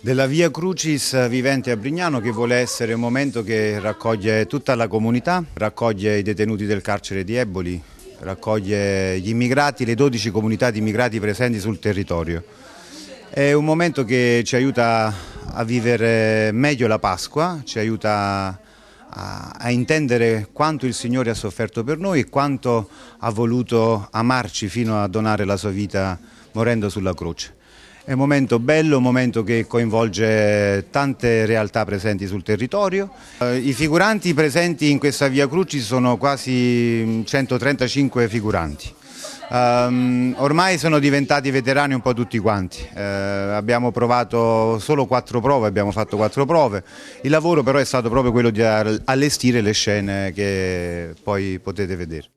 Della Via Crucis vivente a Brignano che vuole essere un momento che raccoglie tutta la comunità, raccoglie i detenuti del carcere di Eboli, raccoglie gli immigrati, le 12 comunità di immigrati presenti sul territorio. È un momento che ci aiuta a vivere meglio la Pasqua, ci aiuta a, a intendere quanto il Signore ha sofferto per noi e quanto ha voluto amarci fino a donare la sua vita morendo sulla croce. È un momento bello, un momento che coinvolge tante realtà presenti sul territorio. Eh, I figuranti presenti in questa via Cruci sono quasi 135 mm, figuranti. Um, ormai sono diventati veterani un po' tutti quanti, uh, abbiamo provato solo quattro prove, abbiamo fatto quattro prove, il lavoro però è stato proprio quello di allestire le scene che poi potete vedere.